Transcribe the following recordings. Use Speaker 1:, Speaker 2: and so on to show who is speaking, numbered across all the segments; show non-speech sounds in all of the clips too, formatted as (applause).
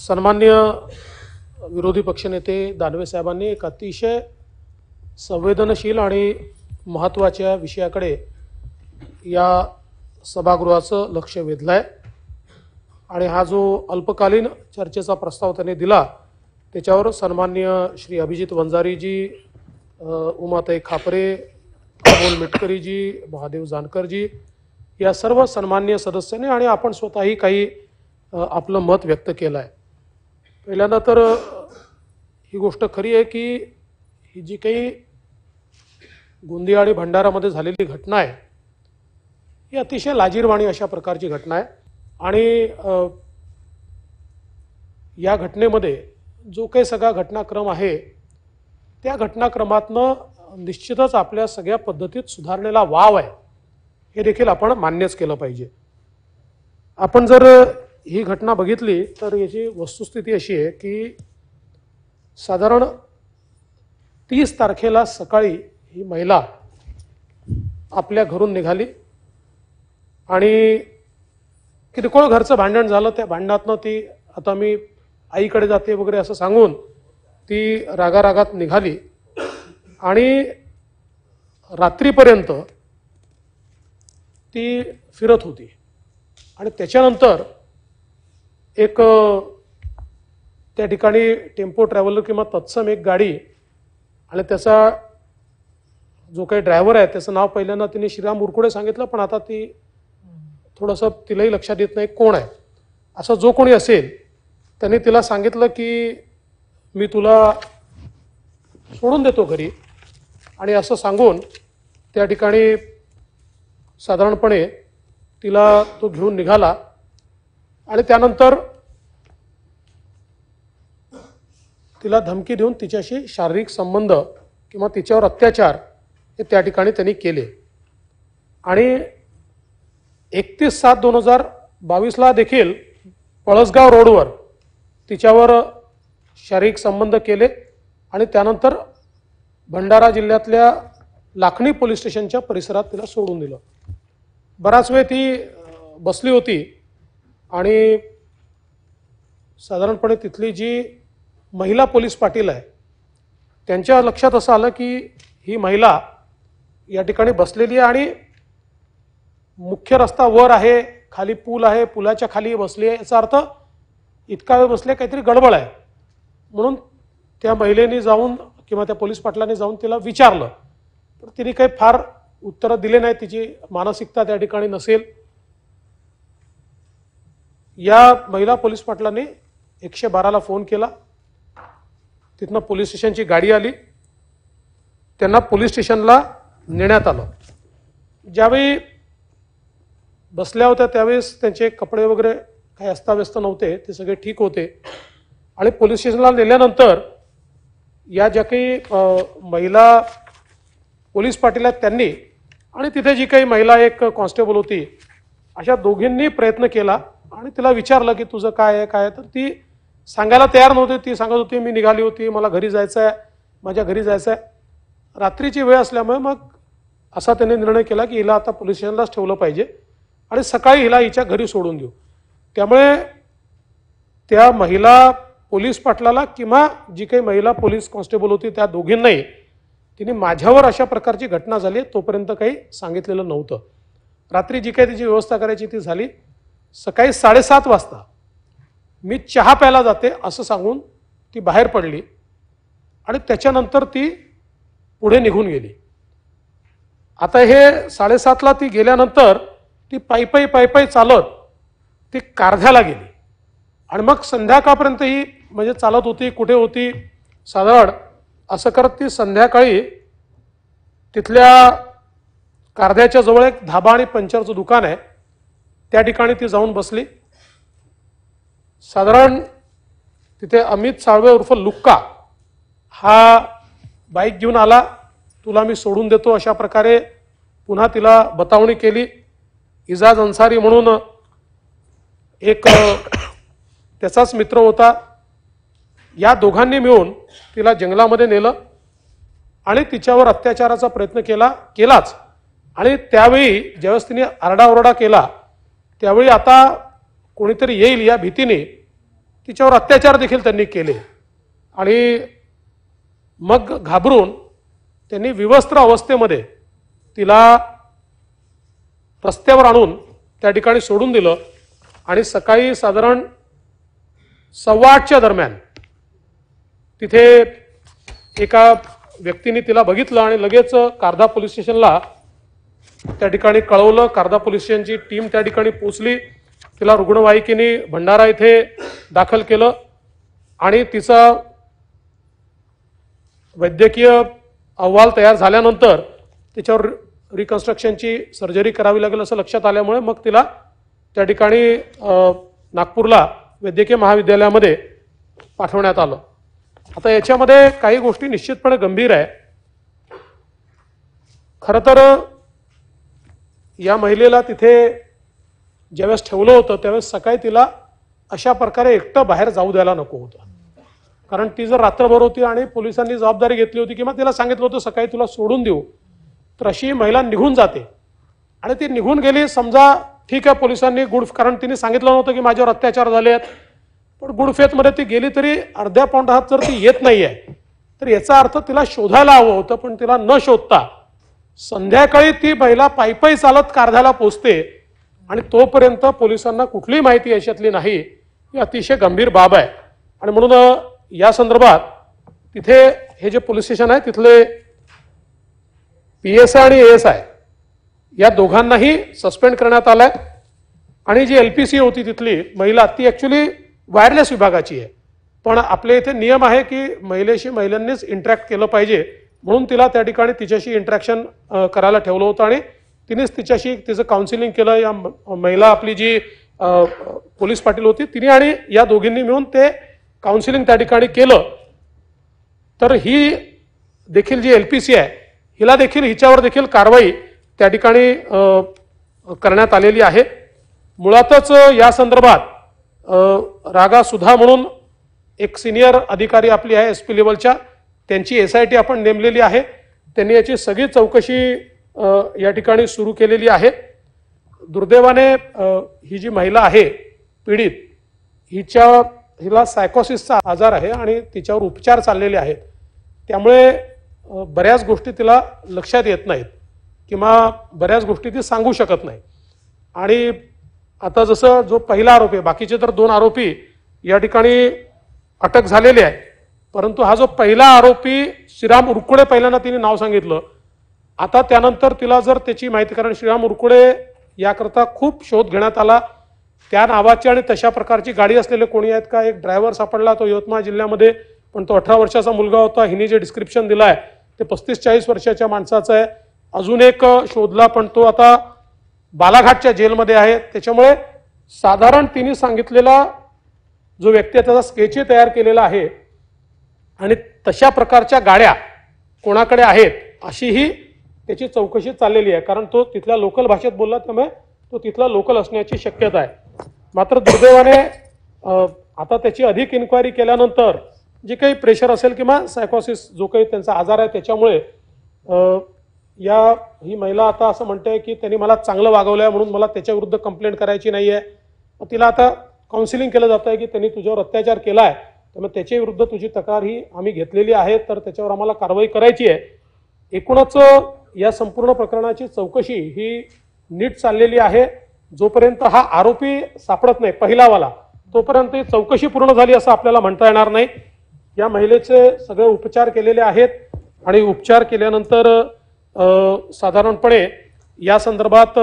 Speaker 1: सन्मान्य विरोधी पक्षनेते दानवे साहेबांनी एक अतिशय संवेदनशील आणि महत्त्वाच्या विषयाकडे या सभागृहाचं लक्ष वेधलं आहे आणि हा जो अल्पकालीन चर्चेचा प्रस्ताव त्यांनी दिला त्याच्यावर सन्मान्य श्री अभिजित वंजारीजी उमाताई खापरे अमोल मिटकरीजी महादेव जानकरजी या सर्व सन्मान्य सदस्यांनी आणि आपण स्वतःही काही आपलं मत व्यक्त केलं आहे पहिल्यांदा तर ही गोष्ट खरी आहे की ही जी काही गोंदिया आणि भंडारामध्ये झालेली घटना आहे ही अतिशय लाजीरवाणी अशा प्रकारची घटना आहे आणि या घटनेमध्ये जो काही सगळा घटनाक्रम आहे त्या घटनाक्रमातनं निश्चितच आपल्या सगळ्या पद्धतीत सुधारणेला वाव आहे हे देखील आपण मान्यच केलं पाहिजे आपण जर ही घटना बघितली तर याची वस्तुस्थिती अशी आहे की साधारण तीस तारखेला सकाळी ही महिला आपल्या घरून निघाली आणि किरकोळ घरचं भांडण झालं त्या भांडणातनं ती आता मी आईकडे जाते वगैरे असं सांगून ती रागारागात निघाली आणि रात्रीपर्यंत ती फिरत होती आणि त्याच्यानंतर एक त्या ठिकाणी टेम्पो ट्रॅव्हलर किंवा तत्सम एक गाडी आणि त्याचा जो काही ड्रायव्हर आहे त्याचं नाव पहिल्यांदा तिने श्रीराम उरकुडे सांगितलं पण आता ती थोडंसं तिलाही लक्षात येत नाही कोण आहे असा जो कोणी असेल त्यांनी तिला सांगितलं की मी तुला सोडून देतो घरी आणि असं सांगून त्या ठिकाणी साधारणपणे तिला तो घेऊन निघाला आणि त्यानंतर तिला धमकी देऊन तिच्याशी शारीरिक संबंध किंवा तिच्यावर अत्याचार हे त्या ठिकाणी त्यांनी केले आणि एकतीस सात दोन हजार बावीसला देखील पळसगाव रोडवर तिच्यावर शारीरिक संबंध केले आणि त्यानंतर भंडारा जिल्ह्यातल्या लाखणी पोलीस स्टेशनच्या परिसरात तिला सोडून दिलं बराच वेळ ती बसली होती आणि साधारणपणे तिथली जी महिला पोलीस पाटील आहे त्यांच्या लक्षात असं आलं की ही महिला या ठिकाणी बसलेली आहे आणि मुख्य रस्ता वर आहे खाली पूल आहे पुलाच्या खाली बसली आहे याचा अर्थ इतका वेळ बसले काहीतरी गडबड आहे म्हणून त्या महिलेने जाऊन किंवा त्या पोलीस पाटलाने जाऊन तिला विचारलं तर तिने काही फार उत्तरं दिले नाही तिची मानसिकता त्या ठिकाणी नसेल या महिला पोलीस पाटलांनी एकशे बाराला फोन केला तिथनं पोलीस स्टेशनची गाडी आली त्यांना पोलीस स्टेशनला नेण्यात आलं ज्यावेळी बसल्या होत्या त्यावेळेस त्यांचे कपडे वगैरे काही अस्ताव्यस्त नव्हते ते सगळे ठीक होते आणि पोलीस स्टेशनला नेल्यानंतर या ज्या काही महिला पोलीस पाटील आहेत त्यांनी आणि तिथे जी काही महिला एक कॉन्स्टेबल होती अशा दोघींनी प्रयत्न केला आणि तिला विचारलं की तुझं काय आहे काय तर ती सांगायला तयार नव्हती ती सांगत होती मी निघाली होती मला घरी जायचं आहे माझ्या घरी जायचं आहे रात्रीची वेळ असल्यामुळे मग असा त्याने निर्णय केला की हिला आता पोलीस स्टेशनलाच ठेवलं पाहिजे आणि सकाळी हिला हिच्या घरी सोडून देऊ त्यामुळे त्या महिला पोलीस पाटलाला किंवा जी काही महिला पोलीस कॉन्स्टेबल होती त्या दोघींनाही तिने माझ्यावर अशा प्रकारची घटना झाली तोपर्यंत काही सांगितलेलं नव्हतं रात्री जी काही तिची व्यवस्था करायची ती झाली सकाळी साडेसात वाजता मी चहा प्यायला जाते असं सांगून ती बाहेर पडली आणि त्याच्यानंतर ती पुढे निघून गेली आता हे साडेसातला ती गेल्यानंतर ती पायपाई पायपाई चालत ती कारध्याला गेली आणि मग संध्याकाळपर्यंतही ही म्हणजे चालत होती कुठे होती साधारण असं करत ती संध्याकाळी तिथल्या कारध्याच्या जवळ एक धाबा आणि पंचरचं दुकान आहे त्या ठिकाणी ती जाऊन बसली साधारण तिथे अमित साळवे उर्फ लुक्का हा बाईक घेऊन आला तुला मी सोडून देतो अशा प्रकारे पुन्हा तिला बतावणी केली इजाज अन्सारी म्हणून एक त्याचाच मित्र होता या दोघांनी मिळून तिला जंगलामध्ये नेलं आणि तिच्यावर अत्याचाराचा प्रयत्न केला केलाच आणि त्यावेळी ज्यावेळेस तिने आरडाओरडा केला त्यावेळी आता कोणीतरी येईल या भीतीने तिच्यावर अत्याचार देखील त्यांनी केले आणि मग घाबरून त्यांनी विवस्त्र अवस्थेमध्ये तिला रस्त्यावर आणून त्या ठिकाणी सोडून दिलं आणि सकाळी साधारण सव्वा आठच्या दरम्यान तिथे एका व्यक्तीने तिला बघितलं आणि लगेच कारधा पोलीस स्टेशनला त्या ठिकाणी कळवलं कारदा पोलीस टीम त्या ठिकाणी पोचली तिला रुग्णवाहिकेने भंडारा येथे दाखल केलं आणि तिचा वैद्यकीय अहवाल तयार झाल्यानंतर तिच्यावर रिकन्स्ट्रक्शनची सर्जरी करावी लागेल असं लक्षात आल्यामुळे मग तिला त्या ठिकाणी नागपूरला वैद्यकीय महाविद्यालयामध्ये पाठवण्यात आलं आता याच्यामध्ये काही गोष्टी निश्चितपणे गंभीर आहे खरं तर या महिलेला तिथे ज्यावेळेस ठेवलं होतं त्यावेळेस सकाळी तिला अशा प्रकारे एकटं बाहेर जाऊ द्यायला नको होतं कारण ती जर रात्रभर होती आणि पोलिसांनी जबाबदारी घेतली होती किंवा तिला सांगितलं होतं सकाळी तुला सोडून देऊ तर अशी महिला निघून जाते आणि ती निघून गेली समजा ठीक आहे पोलिसांनी गुड कारण तिने सांगितलं नव्हतं की माझ्यावर अत्याचार झाले आहेत पण गुडफेतमध्ये ती गेली तरी अर्ध्या पाऊंड हात जर ती येत नाही आहे तर याचा अर्थ तिला शोधायला हवं होतं पण तिला न शोधता संध्याकाळी ती महिला पायपाई चालत कारधाला पोचते आणि तोपर्यंत पोलिसांना कुठलीही माहिती याच्यातली नाही ही अतिशय गंभीर बाब आहे आणि म्हणून या संदर्भात तिथे हे जे पोलीस स्टेशन आहे तिथले पी एस आय आणि ए एस आय या दोघांनाही सस्पेंड करण्यात आलं आणि जी एल पी सी होती तिथली महिला ती ॲक्च्युली वायरलेस विभागाची आहे पण आपल्या इथे नियम आहे की महिलेशी महिलांनीच इंटरॅक्ट केलं पाहिजे म्हणून तिला त्या ठिकाणी तिच्याशी इंटरॅक्शन करायला ठेवलं होतं आणि तिनेच तिच्याशी तिचं काउन्सिलिंग केलं या महिला आपली जी पोलीस पाटील होती तिने आणि या दोघींनी मिळून ते काउन्सिलिंग त्या ठिकाणी केलं तर ही देखील जी एल पी सी आहे हिला देखील हिच्यावर देखील कारवाई त्या ठिकाणी करण्यात आलेली आहे मुळातच या संदर्भात रागा सुधा म्हणून एक सिनियर अधिकारी आपली आहे एस पी लेवलच्या त्यांची एस आय टी आपण नेमलेली आहे त्यांनी याची सगळी चौकशी या ठिकाणी सुरू केलेली आहे दुर्दैवाने ही जी महिला आहे पीडित हिच्या हिला सायकोसिसचा आजार आहे आणि तिच्यावर उपचार चाललेले आहेत त्यामुळे बऱ्याच गोष्टी तिला लक्षात येत नाहीत किंवा बऱ्याच गोष्टी ती सांगू शकत नाही आणि आता जसं जो पहिला आरोपी बाकीचे तर दोन आरोपी या ठिकाणी अटक झालेले आहे परंतु हा जो पहिला आरोपी श्रीराम उरकुडे पहिल्यांदा तिने नाव सांगितलं आता त्यानंतर तिला जर त्याची माहिती कारण श्रीराम उरकुडे याकरता खूप शोध घेण्यात आला त्या नावाची आणि तशा प्रकारची गाडी असलेले कोणी आहेत का एक ड्रायव्हर सापडला तो यवतमाळ जिल्ह्यामध्ये पण तो अठरा वर्षाचा मुलगा होता हिने जे डिस्क्रिप्शन दिला आहे ते पस्तीस चाळीस वर्षाच्या माणसाचं आहे अजून एक शोधला पण तो आता बालाघाटच्या जेलमध्ये आहे त्याच्यामुळे साधारण तिने सांगितलेला जो व्यक्ती आहे त्याचा स्केचही तयार केलेला आहे आणि तशा प्रकारच्या गाड्या कोणाकडे आहेत अशीही त्याची चौकशी चाललेली आहे कारण तो तिथल्या लोकल भाषेत बोलला त्यामुळे तो तिथला लोकल असण्याची शक्यता आहे मात्र दुर्दैवाने आता त्याची अधिक इन्क्वायरी केल्यानंतर जे काही प्रेशर असेल किंवा सायकोसिस जो काही त्यांचा आजार आहे त्याच्यामुळे या ही महिला आता असं म्हणते की त्यांनी मला चांगलं वागवलं आहे म्हणून मला त्याच्याविरुद्ध कंप्लेंट करायची नाही आहे तिला आता काउन्सिलिंग केलं जातं आहे की त्यांनी तुझ्यावर अत्याचार केला आहे त्यामुळे त्याच्याविरुद्ध तुझी तक्रार ही आम्ही घेतलेली आहे तर त्याच्यावर आम्हाला कारवाई करायची आहे एकूणच या संपूर्ण प्रकरणाची चौकशी ही नीट चाललेली आहे जोपर्यंत हा आरोपी सापडत नाही पहिलावाला तोपर्यंत ही चौकशी पूर्ण झाली असं आपल्याला म्हणता येणार नाही या महिलेचे सगळे उपचार केलेले आहेत आणि उपचार केल्यानंतर साधारणपणे या संदर्भात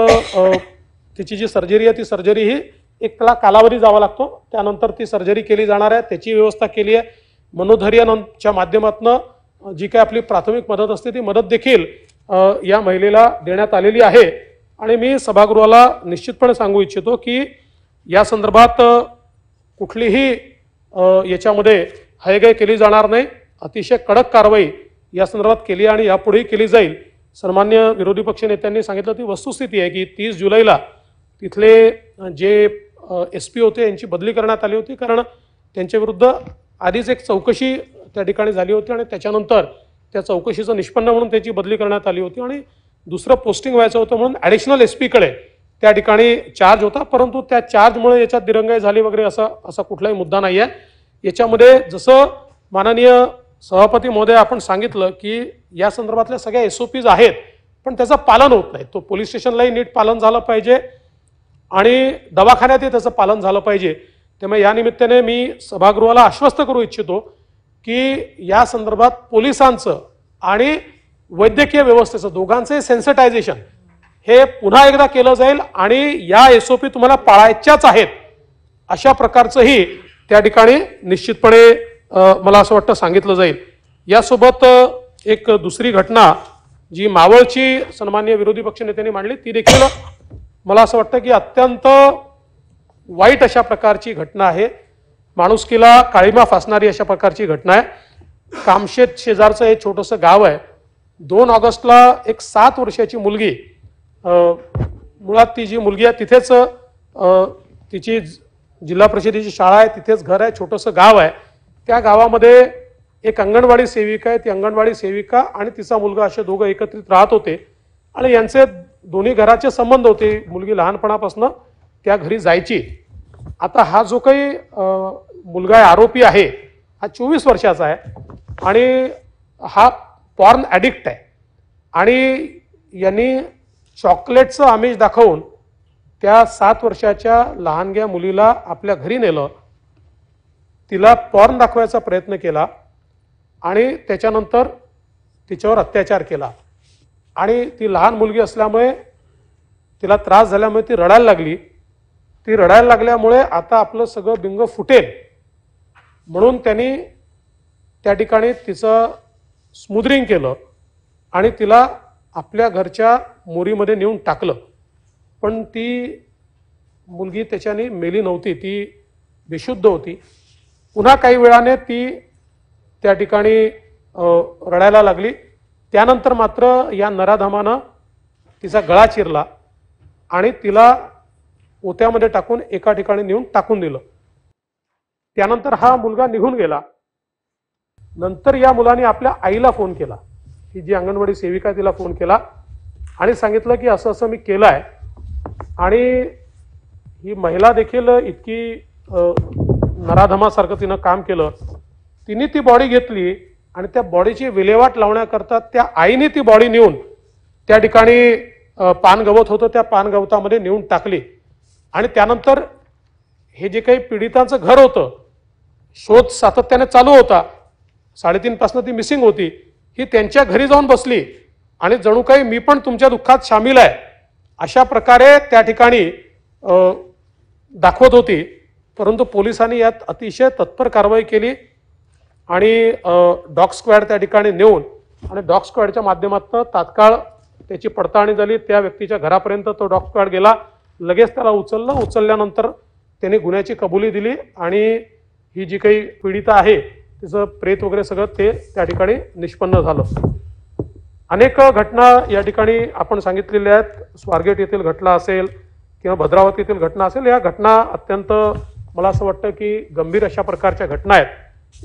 Speaker 1: तिची जी सर्जरी आहे ती सर्जरी ही एकला कालावधी जावा लागतो त्यानंतर ती सर्जरी केली जाणार आहे त्याची व्यवस्था केली आहे मनोधैर्याच्या माध्यमातून जी काय आपली प्राथमिक मदत असते ती मदत देखील या महिलेला देण्यात आलेली आहे आणि मी सभागृहाला निश्चितपणे सांगू इच्छितो की या संदर्भात कुठलीही याच्यामध्ये हयगय केली जाणार नाही अतिशय कडक कारवाई या संदर्भात केली आणि यापुढेही केली जाईल सन्मान्य विरोधी पक्षनेत्यांनी सांगितलं ती वस्तुस्थिती आहे की तीस जुलैला तिथले जे एस पी होते यांची बदली करण्यात आली होती कारण त्यांच्याविरुद्ध आधीच एक चौकशी त्या ठिकाणी झाली होती आणि त्याच्यानंतर त्या चौकशीचं निष्पन्न म्हणून त्याची बदली करण्यात आली होती आणि दुसरं पोस्टिंग व्हायचं होतं म्हणून ॲडिशनल एस पीकडे त्या ठिकाणी चार्ज होता परंतु त्या चार्जमुळे याच्यात दिरंगाई झाली वगैरे असा असा कुठलाही मुद्दा नाही आहे याच्यामध्ये जसं माननीय सभापती महोदय आपण सांगितलं की या संदर्भातल्या सगळ्या पीज आहेत पण त्याचं पालन होत नाही तो पोलीस स्टेशनलाही नीट पालन झालं पाहिजे आणि दवाखान्यातही त्याचं पालन झालं पाहिजे त्यामुळे या निमित्ताने मी सभागृहाला आश्वस्त करू इच्छितो की या संदर्भात पोलिसांचं आणि वैद्यकीय व्यवस्थेचं दोघांचं सेन्सिटायझेशन हे पुन्हा एकदा केलं जाईल आणि या एस ओ पी तुम्हाला पाळायच्याच आहेत अशा प्रकारचंही त्या ठिकाणी निश्चितपणे मला असं वाटतं सांगितलं जाईल यासोबत एक दुसरी घटना जी मावळची सन्मान्य विरोधी पक्षनेत्यांनी मांडली ती देखील मला असं वाटतं की अत्यंत वाईट अशा प्रकारची घटना आहे माणुसकीला काळीमा फासणारी अशा प्रकारची घटना आहे कामशेत शेजारचं हे छोटंसं गाव आहे दोन ऑगस्टला एक सात वर्षाची मुलगी मुळात ती जी मुलगी आहे तिथेच तिची जिल्हा परिषदेची शाळा आहे तिथेच घर आहे छोटंसं गाव आहे त्या गावामध्ये एक अंगणवाडी सेविका आहे ती अंगणवाडी सेविका आणि तिचा मुलगा असे दोघं एकत्रित राहत होते आणि यांचे दोन्ही घराचे संबंध होते मुलगी लहानपणापासून त्या घरी जायची आता हा जो काही मुलगा आहे आरोपी आहे हा चोवीस वर्षाचा आहे आणि हा पॉर्न ॲडिक्ट आहे आणि यांनी चॉकलेटचं आमिष दाखवून त्या सात वर्षाच्या लहानग्या मुलीला आपल्या घरी नेलं तिला पॉर्न दाखवायचा प्रयत्न केला आणि त्याच्यानंतर तिच्यावर अत्याचार केला आणि ती लहान मुलगी असल्यामुळे तिला त्रास झाल्यामुळे ती रडायला लागली ती रडायला लागल्यामुळे आता आपलं सगळं बिंग फुटेल म्हणून त्यांनी त्या ठिकाणी तिचं स्मुद्रिंग केलं आणि तिला आपल्या घरच्या मोरीमध्ये नेऊन टाकलं पण ती मुलगी त्याच्याने मेली नव्हती ती बेशुद्ध होती पुन्हा काही वेळाने ती त्या ठिकाणी रडायला लागली त्यानंतर मात्र या नराधमानं तिचा गळा चिरला आणि तिला ओत्यामध्ये टाकून एका ठिकाणी नेऊन टाकून दिलं त्यानंतर हा मुलगा निघून गेला नंतर या मुलाने आपल्या आईला फोन केला की जी अंगणवाडी सेविका तिला फोन केला आणि सांगितलं की असं असं मी केलं आहे आणि ही महिला देखील इतकी नराधमासारखं तिनं काम केलं तिने ती बॉडी घेतली आणि त्या बॉडीची विल्हेवाट लावण्याकरता त्या आईने ती बॉडी नेऊन त्या ठिकाणी पानगवत होतं त्या पानगवतामध्ये नेऊन टाकली आणि त्यानंतर हे जे काही पीडितांचं घर होतं शोध सातत्याने चालू होता साडेतीनपासनं ती मिसिंग होती ही त्यांच्या घरी जाऊन बसली आणि जणू काही मी पण तुमच्या दुःखात सामील आहे अशा प्रकारे त्या ठिकाणी दाखवत होती परंतु पोलिसांनी यात अतिशय तत्पर कारवाई केली आणि डॉग स्क्वॅड त्या ठिकाणी नेऊन आणि डॉग स्क्वॅडच्या माध्यमातून तात्काळ त्याची पडताळणी झाली त्या व्यक्तीच्या घरापर्यंत तो डॉग स्क्वॅड गेला लगेच त्याला उचललं उचलल्यानंतर त्याने गुन्ह्याची कबुली दिली आणि ही जी काही पीडिता आहे तिचं प्रेत वगैरे सगळं ते त्या ठिकाणी निष्पन्न झालं अनेक घटना या ठिकाणी आपण सांगितलेल्या आहेत स्वारगेट येथील घटना असेल किंवा भद्रावती येथील घटना असेल या घटना अत्यंत मला असं वाटतं की गंभीर अशा प्रकारच्या घटना आहेत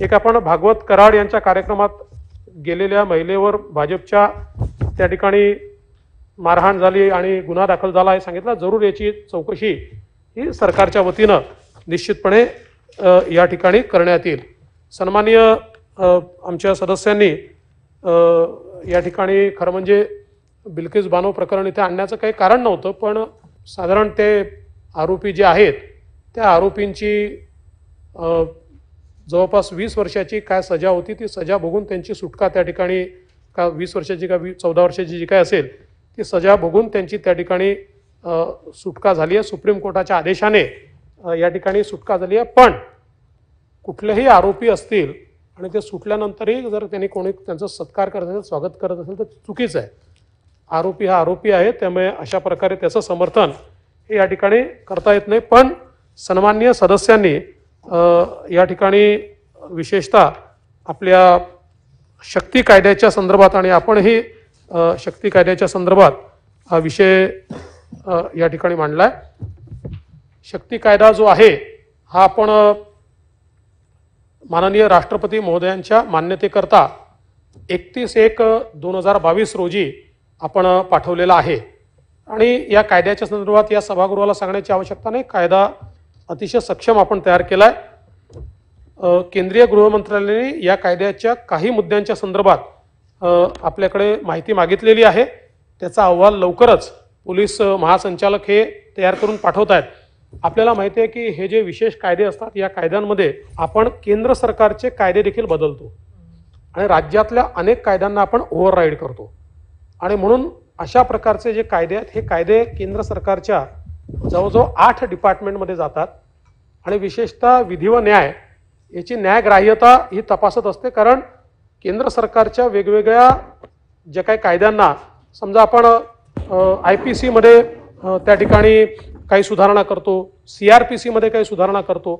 Speaker 1: एक आपण भागवत कराड यांच्या कार्यक्रमात गेलेल्या महिलेवर भाजपच्या त्या ठिकाणी मारहाण झाली आणि गुन्हा दाखल झाला हे सांगितलं जरूर याची चौकशी ही सरकारच्या वतीनं निश्चितपणे या ठिकाणी करण्यात येईल सन्माननीय आमच्या सदस्यांनी या ठिकाणी खरं म्हणजे बिल्किस बानो प्रकरण इथे आणण्याचं काही कारण नव्हतं पण साधारण ते आरोपी जे आहेत त्या आरोपींची जवळपास वीस वर्षाची काय सजा होती ती सजा बघून त्यांची सुटका त्या ठिकाणी का वीस वर्षाची का वी चौदा वर्षाची जी काय असेल ती सजा बघून त्यांची त्या ठिकाणी सुटका झाली आहे सुप्रीम कोर्टाच्या आदेशाने या ठिकाणी सुटका झाली आहे पण कुठलेही आरोपी असतील आणि ते सुटल्यानंतरही जर त्यांनी कोणी त्यांचा सत्कार करत असेल स्वागत करत असेल तर चुकीचं आहे आरोपी हा आरोपी आहे त्यामुळे अशा प्रकारे त्याचं समर्थन हे या ठिकाणी करता येत नाही पण सन्मान्य सदस्यांनी या ठिकाणी विशेषतः आपल्या शक्ती कायद्याच्या संदर्भात आणि आपणही शक्ती कायद्याच्या संदर्भात हा विषय या ठिकाणी मांडला आहे शक्ती कायदा जो आहे हा आपण माननीय राष्ट्रपती महोदयांच्या मान्यतेकरता एकतीस एक दोन हजार बावीस रोजी आपण पाठवलेला आहे आणि या कायद्याच्या संदर्भात या सभागृहाला सांगण्याची आवश्यकता नाही कायदा अतिशय सक्षम आपण तयार केला आहे केंद्रीय गृहमंत्रालयाने या कायद्याच्या काही मुद्द्यांच्या संदर्भात आपल्याकडे माहिती मागितलेली आहे त्याचा अहवाल लवकरच पोलीस महासंचालक हे तयार करून पाठवत आहेत आपल्याला माहिती आहे की हे जे विशेष कायदे असतात या कायद्यांमध्ये आपण केंद्र सरकारचे कायदे देखील बदलतो आणि राज्यातल्या अनेक कायद्यांना आपण ओव्हरराईड करतो आणि म्हणून अशा प्रकारचे जे कायदे आहेत हे कायदे केंद्र सरकारच्या जवळजवळ आठ डिपार्टमेंटमध्ये जातात आणि विशेषतः विधी व न्याय याची न्यायग्राह्यता ही तपासत असते कारण केंद्र सरकारच्या वेगवेगळ्या ज्या काही कायद्यांना समजा आपण आय पी सीमध्ये त्या ठिकाणी काही सुधारणा करतो सी आर पी सीमध्ये काही सुधारणा करतो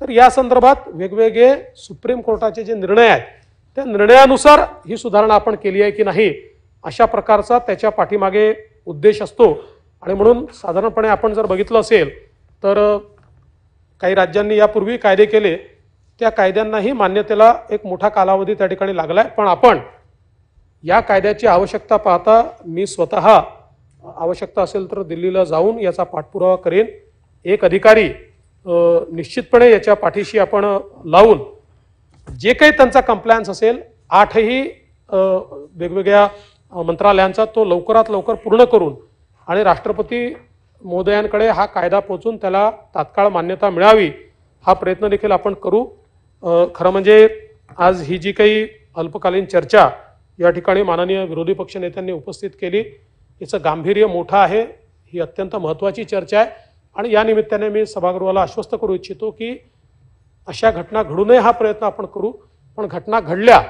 Speaker 1: तर या संदर्भात वेगवेगळे सुप्रीम कोर्टाचे जे निर्णय आहेत त्या निर्णयानुसार ही सुधारणा आपण केली आहे की नाही अशा प्रकारचा त्याच्या पाठीमागे उद्देश असतो आणि म्हणून साधारणपणे आपण जर बघितलं असेल तर काही राज्यांनी यापूर्वी कायदे केले त्या कायद्यांनाही मान्यतेला एक मोठा कालावधी त्या ठिकाणी लागला आहे पण आपण या कायद्याची आवश्यकता पाहता मी स्वत आवश्यकता असेल तर दिल्लीला जाऊन याचा पाठपुरावा करेन एक अधिकारी निश्चितपणे याच्या पाठीशी आपण लावून जे काही त्यांचा कंप्लायन्स असेल आठही वेगवेगळ्या मंत्रालयांचा तो लवकरात लवकर पूर्ण करून आणि राष्ट्रपती महोदयांकडे हा कायदा पोहोचून त्याला तात्काळ मान्यता मिळावी हा प्रयत्न देखील आपण करू खरं म्हणजे आज ही जी काही अल्पकालीन चर्चा या ठिकाणी माननीय विरोधी पक्ष नेत्यांनी उपस्थित केली याचं गांभीर्य मोठं आहे ही अत्यंत महत्त्वाची चर्चा आहे आणि या निमित्ताने मी सभागृहाला आश्वस्त करू इच्छितो की अशा घटना घडू नये हा प्रयत्न आपण करू पण घटना घडल्या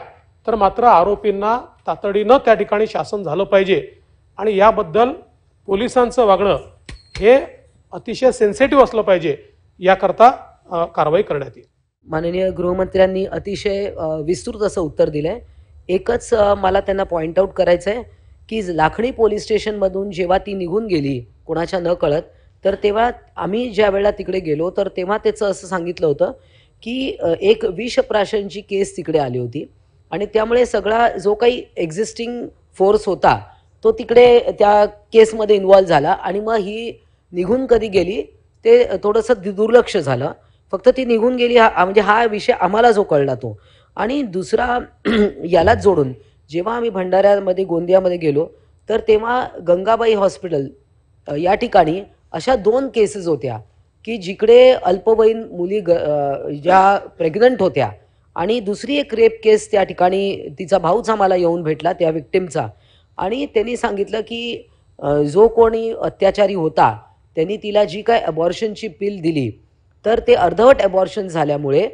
Speaker 1: तर मात्र आरोपींना तातडीनं त्या ठिकाणी शासन झालं पाहिजे आणि याबद्दल पोलिसांचं वागणं हे अतिशय सेन्सिटिव्ह असलं पाहिजे याकरता कारवाई करण्यात येईल
Speaker 2: माननीय गृहमंत्र्यांनी अतिशय विस्तृत असं उत्तर दिलंय एकच मला त्यांना पॉइंट आउट करायचं आहे की लाखणी पोलीस स्टेशनमधून जेव्हा ती निघून गेली कोणाच्या न कळत तर तेव्हा आम्ही ज्या वेळेला तिकडे गेलो तर तेव्हा त्याचं असं सांगितलं होतं की एक विषप्राशनची केस तिकडे आली होती आणि त्यामुळे सगळा जो काही एक्झिस्टिंग फोर्स होता तो तिकडे त्या केसमध्ये इन्वॉल्व्ह झाला आणि मग ही निघून कधी गेली ते थोडंसं दुर्लक्ष झालं फक्त ती निघून गेली हा म्हणजे हा विषय आम्हाला जो कळला तो आणि दुसरा (clears throat) यालाच जोडून जेव्हा आम्ही भंडाऱ्यामध्ये गोंदियामध्ये गेलो तर तेव्हा गंगाबाई हॉस्पिटल या ठिकाणी अशा दोन केसेस होत्या की जिकडे अल्पवयीन मुली ग ज्या प्रेग्नंट होत्या आणि दुसरी एक रेप केस त्या ठिकाणी तिचा भाऊच आम्हाला येऊन भेटला त्या विक्टिमचा आणि त्यांनी सांगितलं की जो कोणी अत्याचारी होता त्यांनी तिला जी काय अबॉर्शनची पिल दिली तर ते अर्धवट अबॉर्शन झाल्यामुळे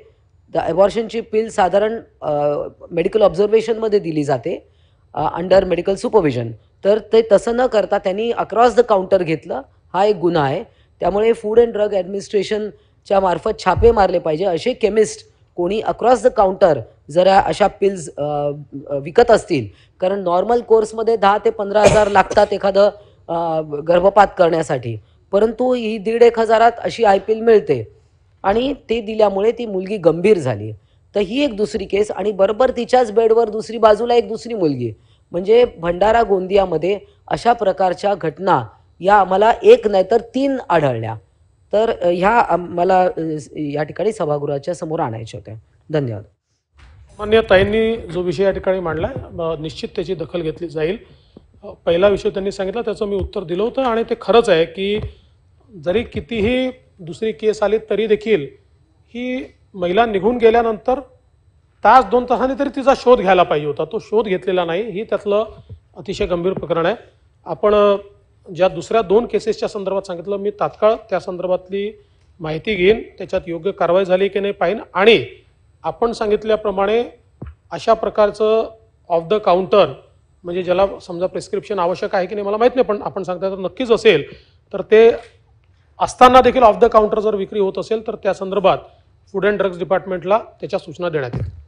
Speaker 2: द अबॉर्शनची पिल साधारण मेडिकल ऑब्झर्वेशनमध्ये दिली जाते अंडर मेडिकल सुपरविजन तर ते तसं न करता त्यांनी अक्रॉस द काउंटर घेतलं हा एक गुन्हा आहे त्यामुळे फूड अँड ड्रग ॲडमिनिस्ट्रेशनच्या मार्फत छापे मारले पाहिजे असे केमिस्ट कोणी अक्रॉस द काउंटर जरा अशा पिल्स विकत असतील कारण नॉर्मल कोर्समध्ये दहा ते पंधरा हजार लागतात एखादं गर्भपात करण्यासाठी परंतु ही दीड एक हजारात अशी आय पी एल मिळते आणि ते दिल्यामुळे ती मुलगी गंभीर झाली तर ही एक दुसरी केस आणि बरोबर तिच्याच बेडवर दुसरी बाजूला एक दुसरी मुलगी म्हणजे भंडारा गोंदियामध्ये अशा प्रकारच्या घटना या आम्हाला एक नाही तर तीन आढळल्या तर ह्या मला या ठिकाणी सभागृहाच्या समोर आणायच्या होत्या धन्यवाद
Speaker 1: मान्य ताईंनी जो विषय या ठिकाणी मांडला निश्चित त्याची दखल घेतली जाईल पहिला विषय त्यांनी सांगितला त्याचं मी उत्तर दिलं होतं आणि ते खरंच आहे की जरी कितीही दुसरी केस आली तरी देखील ही महिला निघून गेल्यानंतर तास दोन तासांनी तरी तिचा शोध घ्यायला पाहिजे होता तो शोध घेतलेला नाही ही त्यातलं अतिशय गंभीर प्रकरण आहे आपण ज्या दुसऱ्या दोन केसेसच्या संदर्भात सांगितलं मी तात्काळ त्या संदर्भातली माहिती घेईन त्याच्यात योग्य कारवाई झाली की नाही पाहिन आणि आपण सांगितल्याप्रमाणे अशा प्रकारचं ऑफ द काउंटर म्हणजे ज्याला समजा प्रिस्क्रिप्शन आवश्यक आहे की नाही मला माहीत नाही पण आपण सांगता तर नक्कीच असेल तर ते असताना देखील ऑफ द काउंटर जर विक्री होत असेल तर त्या संदर्भात फूड अँड ड्रग्ज डिपार्टमेंटला त्याच्या सूचना देण्यात येईल